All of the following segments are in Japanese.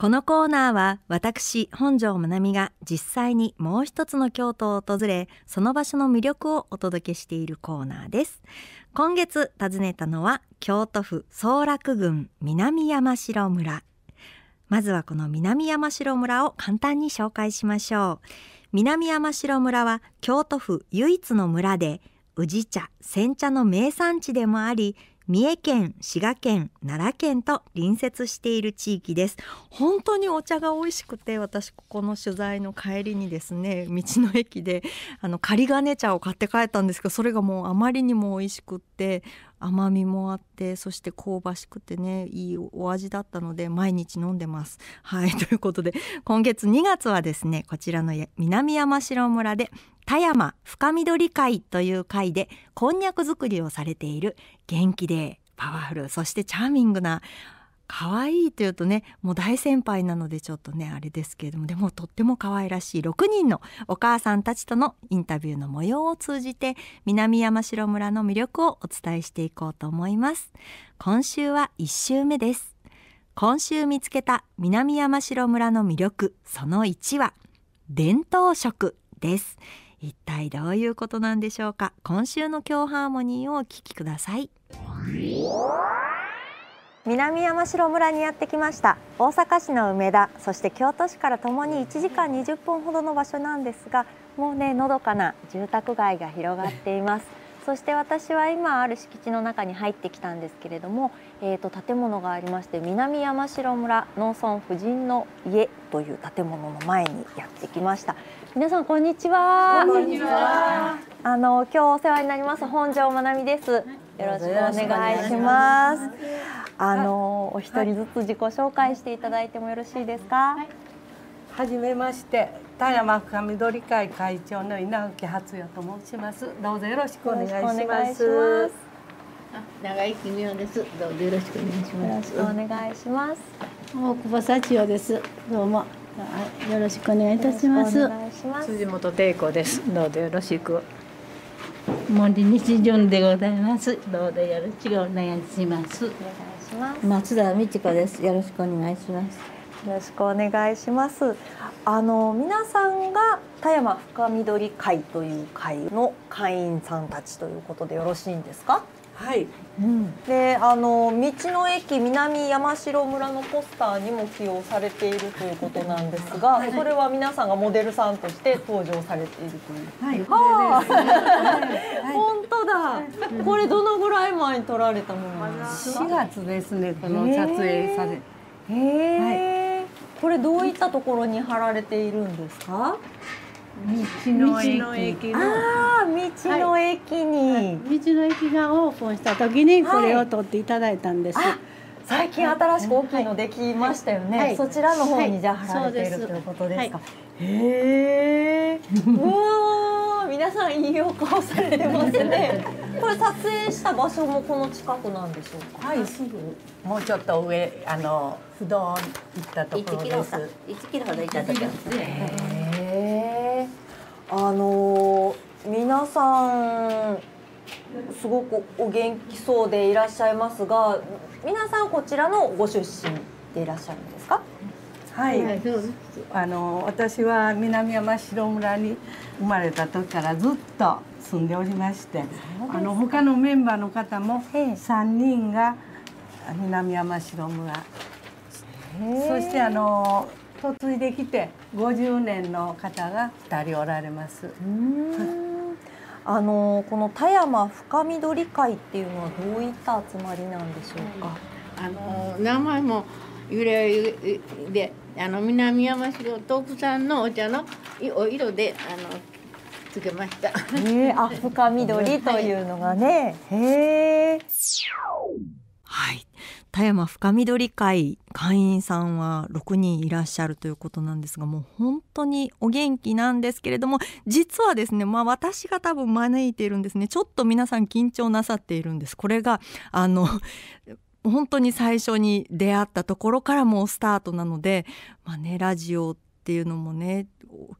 このコーナーは私本庄まなみが実際にもう一つの京都を訪れその場所の魅力をお届けしているコーナーです今月訪ねたのは京都府総楽郡南山城村まずはこの南山城村を簡単に紹介しましょう南山城村は京都府唯一の村で宇治茶煎茶の名産地でもあり三重県、滋賀県、奈良県と隣接している地域です。本当にお茶が美味しくて、私ここの取材の帰りにですね、道の駅であの仮金茶を買って帰ったんですけど、それがもうあまりにも美味しくって、甘みもあってそして香ばしくてねいいお味だったので毎日飲んでます。はいということで今月2月はですねこちらの南山城村で田山深緑会という会でこんにゃく作りをされている元気で麗パワフルそしてチャーミングな可愛いというとねもう大先輩なのでちょっとねあれですけれどもでもとっても可愛らしい6人のお母さんたちとのインタビューの模様を通じて南山城村の魅力をお伝えしていこうと思います今週は1週目です今週見つけた南山城村の魅力その1は伝統食です一体どういうことなんでしょうか今週の今日ハーモニーをお聞きください南山城村にやってきました大阪市の梅田そして京都市からともに1時間20分ほどの場所なんですがもうねのどかな住宅街が広がっています そして私は今ある敷地の中に入ってきたんですけれども、えー、と建物がありまして南山城村農村婦人の家という建物の前にやってきました皆さんこんにちはあの今日お世話になります本庄まなみです、よろしくお願いします。あのお一人ずつ自己紹介していただいてもよろしいですか。はじめまして、田山深緑会会長の稲垣初也と申します。どうぞよろしくお願いします。長井君代です。どうぞよろしくお願いします。よろしくお願いします。大久保幸代です。どうも。よろしくお願いいたします。ます辻本恵子です。どうぞよろしく森西純でございます。どうぞよろしくお願いします。お願いします。松田美智子です。よろしくお願いします。よろしくお願いします。あの皆さんが田山深緑会という会の会員さんたちということでよろしいんですか？はい、であの道の駅南山城村のポスターにも起用されているということなんですが、それは皆さんがモデルさんとして登場されているという。はい、はあ、本当だ。これどのぐらい前に撮られたものですか。4月ですね。この撮影され。へえ、はい、これどういったところに貼られているんですか。道の駅のあ道の駅に、はい、道の駅がオープンした時にこれを取っていただいたんです、はい、最近新しく大きいのできましたよね、はい、そちらの方にじゃあ貼られているということですか、へえ皆さんいいお顔されてますね これ撮影した場所もこの近くなんでしょうかはいすぐもうちょっと上あの不動行ったところです1キロほど行ったところですねあのー、皆さんすごくお元気そうでいらっしゃいますが皆さんこちらのご出身でいらっしゃるんですかはい、あの私は南山城村に生まれた時からずっと住んでおりましてあの他のメンバーの方も3人が南山城村そしてあの嫁いできて50年の方が2人おられます。あのこの田山深緑会っていうのはどういった集まりなんでしょうか。あの名前も由来であの南山城徳さんのお茶のお色であのつけました。ええあ深緑というのがね。はい、へえ。はい。田山深緑会会員さんは6人いらっしゃるということなんですがもう本当にお元気なんですけれども実はですね、まあ、私が多分招いているんですねちょっと皆さん緊張なさっているんです。これがあの 本当に最初に出会ったところからもうスタートなので、まあね、ラジオっていうのもね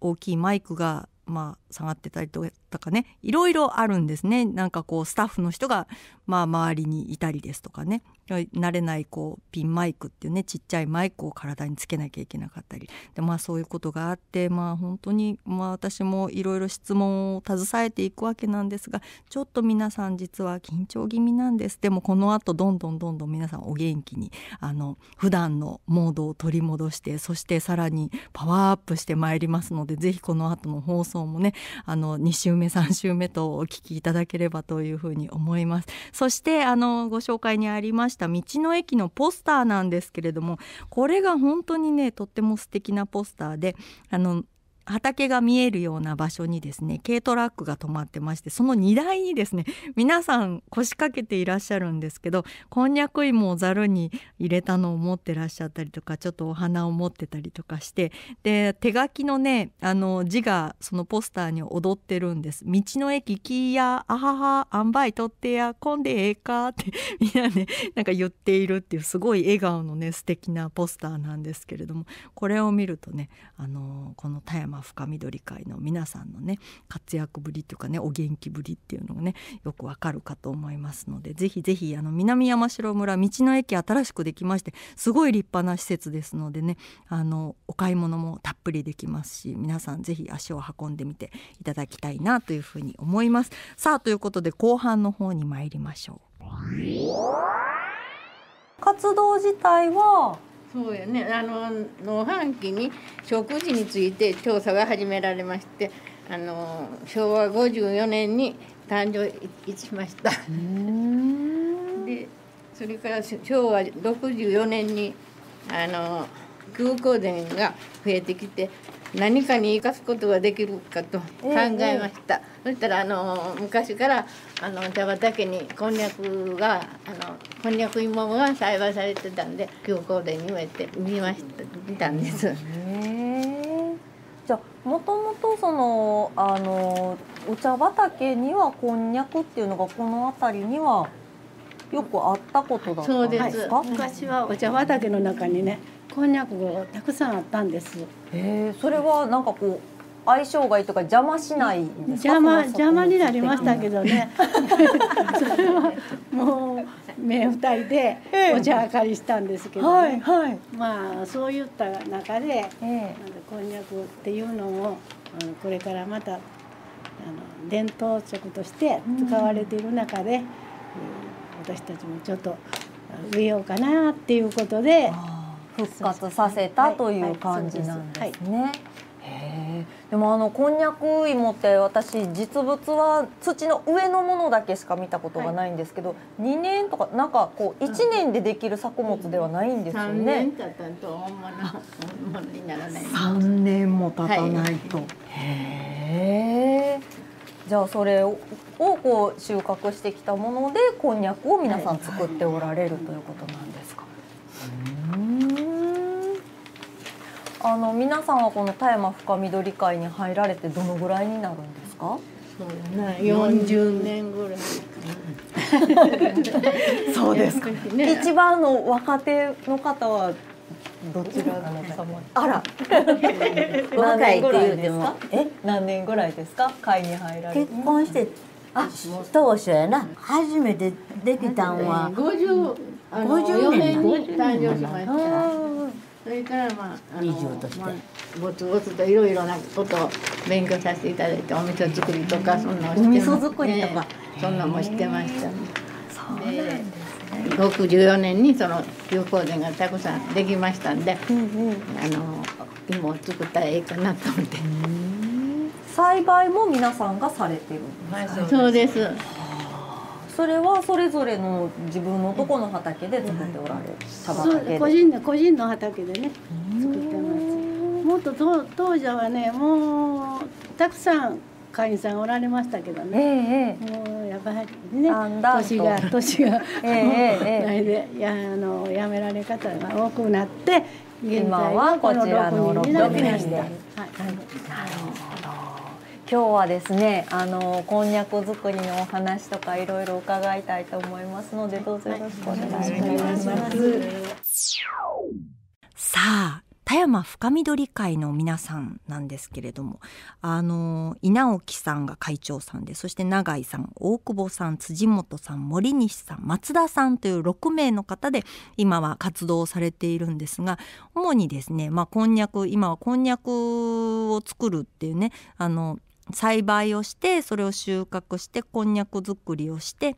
大きいマイクが、ま下がってたりとかねいろいろあるんですねなんかこうスタッフの人がまあ周りにいたりですとかね慣れないこうピンマイクっていうねちっちゃいマイクを体につけなきゃいけなかったりでまあそういうことがあってまあ本当にまあ私もいろいろ質問を携えていくわけなんですがちょっと皆さん実は緊張気味なんですでもこのあとどんどんどんどん皆さんお元気にあの普段のモードを取り戻してそしてさらにパワーアップしてまいりますので是非この後の放送もねあの2週目3週目とお聞きいただければというふうに思いますそしてあのご紹介にありました道の駅のポスターなんですけれどもこれが本当にねとっても素敵なポスターであの畑が見えるような場所にですね軽トラックが止まってましてその荷台にですね皆さん腰掛けていらっしゃるんですけどこんにゃく芋をざるに入れたのを持ってらっしゃったりとかちょっとお花を持ってたりとかしてで手書きのねあの字がそのポスターに踊ってるんです。道の駅キーヤあははあんばいとってや混んでええかってみんなねなんか言っているっていうすごい笑顔のね素敵なポスターなんですけれどもこれを見るとねあのこの田山深緑会の皆さんのね活躍ぶりというかねお元気ぶりっていうのがねよくわかるかと思いますのでぜひぜひあの南山城村道の駅新しくできましてすごい立派な施設ですのでねあのお買い物もたっぷりできますし皆さんぜひ足を運んでみていただきたいなというふうに思います。さあということで後半の方に参りましょう。活動自体はそうやねあの農飯期に食事について調査が始められましてあの昭和54年に誕生いしました。でそれから昭和64年にあの休港電が増えてきて何かに生かすことができるかと考えました、えー、そしたらあの昔からあの茶畑にこんにゃくがあのこんにゃく芋が栽培されてたんで休校でに植えてみました見たんです。じゃあもともとそのあのお茶畑にはこんにゃくっていうのがこの辺りにはよくあったことだったんですか昔はお茶畑の中にねこんにゃくがたくさんあったんですへそれはなんかこう相性がいいとか邪魔しない邪魔邪魔になりましたけどね それはもう目二人でお茶あかりしたんですけど、ねはいはい、まあそういった中で、えー、なんこんにゃくっていうのをあのこれからまたあの伝統食として使われている中で、うん私たちもちょっと植えようかなっていうことで復活させたという感じなんですね。でもあのこんにゃく芋って私実物は土の上のものだけしか見たことがないんですけど、は2年とかなんかこう1年でできる作物ではないんですよね。3年も経たないと。へえ。じゃあそれをこう収穫してきたものでこんにゃくを皆さん作っておられるということなんですか。あの皆さんはこの田山深緑会に入られてどのぐらいになるんですか。そうだね、40年ぐらい。そうですか。ね、一番の若手の方はどちらのあら 若いって言うてもえ何年ぐらいですか会に入られ結婚してあ当初やな初めてできたんは五十年に誕生しましたそれからまああのとまあ、ぼつぼつといろいろなことを勉強させていただいてお味噌作りとかそんなをお味噌作りとか、そんなもしてました、ねで64年にその友好膳がたくさんできましたんで、うんうん、あの芋を作ったらええかなと思って。栽培も皆さんがされてるんですか、はい、そうですそれはそれぞれの自分のどこの畑で作っておられる、うん、個人で個人の畑でね作ってますもっと当時はねもうたくさん会員さんおられましたけどね、ええ、もうやばいね年が 年が、え、えないでやあのやめられ方が多くなって現在はこちらの6人になりました。はい、今日はですね、あのこんにゃく作りのお話とかいろいろ伺いたいと思いますので、どうぞよろしくお願いします。はい、ますさあ、田山深緑会の皆さんなんですけれどもあの稲沖さんが会長さんでそして永井さん大久保さん辻元さん森西さん松田さんという6名の方で今は活動されているんですが主にですね、まあ、こんにゃく今はこんにゃくを作るっていうねあの栽培をしてそれを収穫してこんにゃく作りをして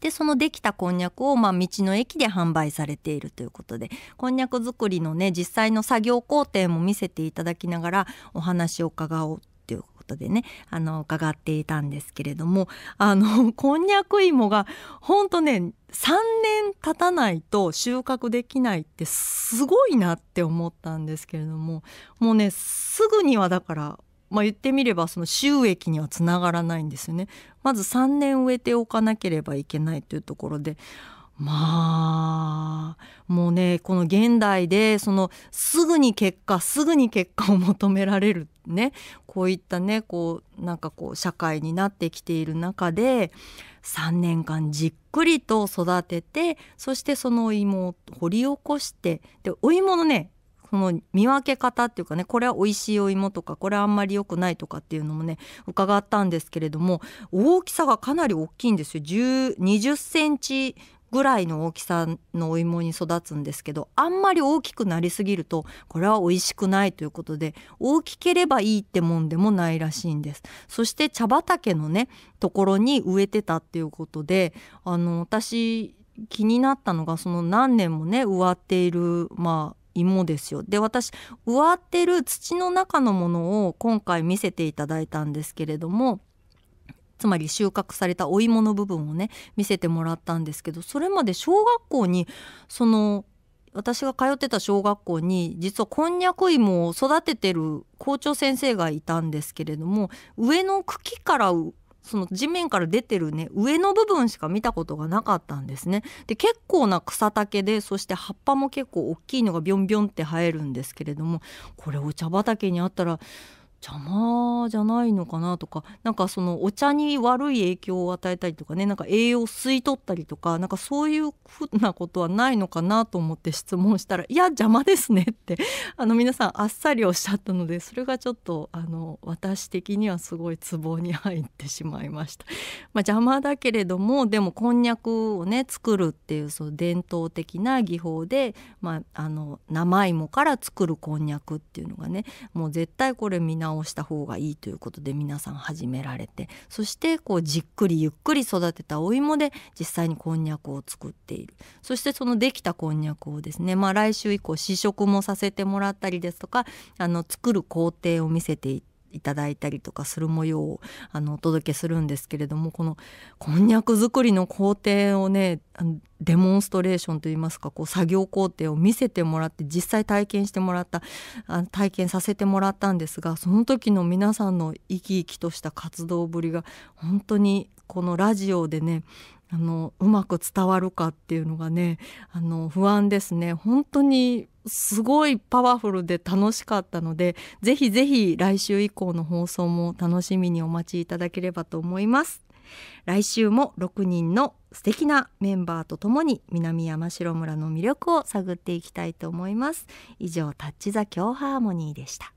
でそのできたこんにゃくを、まあ、道の駅で販売されているということでこんにゃく作りのね実際の作業工程も見せていただきながらお話を伺おうということでねあの伺っていたんですけれどもあの こんにゃく芋がほんとね3年経たないと収穫できないってすごいなって思ったんですけれどももうねすぐにはだからまあ、言ってみればその収益にはつながらないんですよね。まず3年植えておかなければいけないというところでまあもうねこの現代でそのすぐに結果すぐに結果を求められるねこういったねこうなんかこう社会になってきている中で3年間じっくりと育ててそしてそのお芋を掘り起こしてでお芋のねその見分け方っていうかねこれは美味しいお芋とかこれはあんまり良くないとかっていうのもね伺ったんですけれども大きさがかなり大きいんですよ10 20センチぐらいの大きさのお芋に育つんですけどあんまり大きくなりすぎるとこれは美味しくないということで大きければいいってもんでもないらしいんですそして茶畑のねところに植えてたっていうことであの私気になったのがその何年もね植わっているまあ芋ですよ。で私植わってる土の中のものを今回見せていただいたんですけれどもつまり収穫されたお芋の部分をね見せてもらったんですけどそれまで小学校にその私が通ってた小学校に実はこんにゃく芋を育ててる校長先生がいたんですけれども上の茎から植その地面から出てるね上の部分しか見たことがなかったんですね。で結構な草丈でそして葉っぱも結構大きいのがビョンビョンって生えるんですけれどもこれお茶畑にあったら邪魔じゃないのかなとかなんかそのお茶に悪い影響を与えたりとかねなんか栄養を吸い取ったりとかなんかそういうふうなことはないのかなと思って質問したらいや邪魔ですねって あの皆さんあっさりおっしゃったのでそれがちょっとあの私的にはすごいツボに入ってしまいました。まあ、邪魔だけれどもでもこんにゃくをね作るっていうその伝統的な技法で、まあ、あの生芋から作るこんにゃくっていうのがねもう絶対これ見直直した方がいいということで皆さん始められてそしてこうじっくりゆっくり育てたお芋で実際にこんにゃくを作っているそしてそのできたこんにゃくをですね、まあ、来週以降試食もさせてもらったりですとかあの作る工程を見せていっていただいたりとかする模様をあのお届けするんですけれどもこのこんにゃく作りの工程をねデモンストレーションといいますかこう作業工程を見せてもらって実際体験してもらったあ体験させてもらったんですがその時の皆さんの生き生きとした活動ぶりが本当にこのラジオでねあのうまく伝わるかっていうのがねあの不安ですね本当にすごいパワフルで楽しかったのでぜひぜひ来週以降の放送も楽しみにお待ちいただければと思います来週も6人の素敵なメンバーとともに南山城村の魅力を探っていきたいと思います以上タッチザ京ハーモニーでした